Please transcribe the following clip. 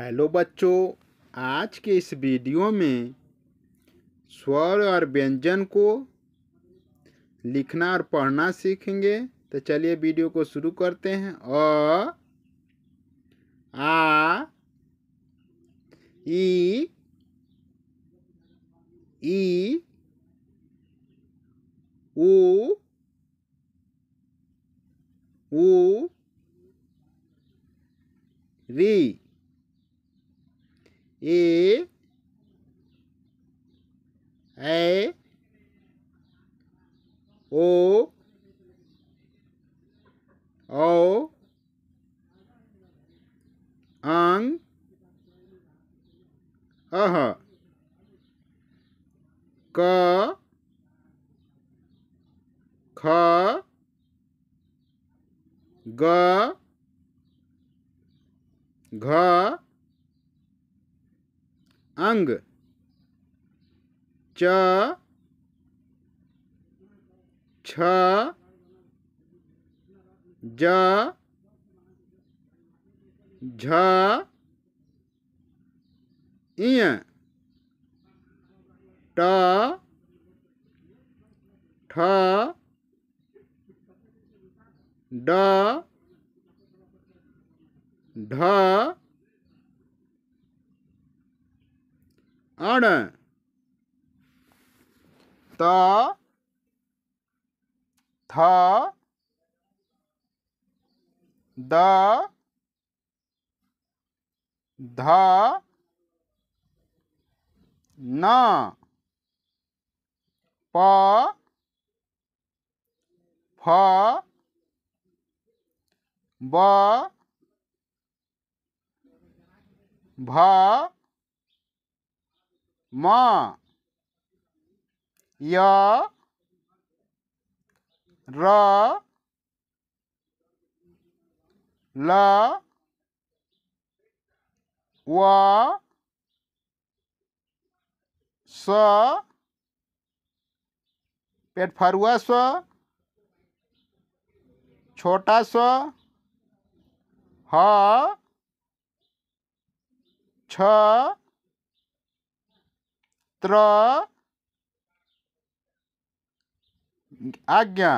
hello बच्चों आज के इस वीडियो में स्वर और व्यंजन को लिखना और पढ़ना सीखेंगे तो चलिए वीडियो को शुरू करते हैं अ आ ई ई उ री ए ऐ ओ औ आंग अह क ख घ अंग च छ ज झ इय ट ठ ड ढ अण त था दा ध न प फ बा भा म य र ल व स पेट फरुआ स छोटा स ह छ ତ୍ର ଆଜ୍ଞା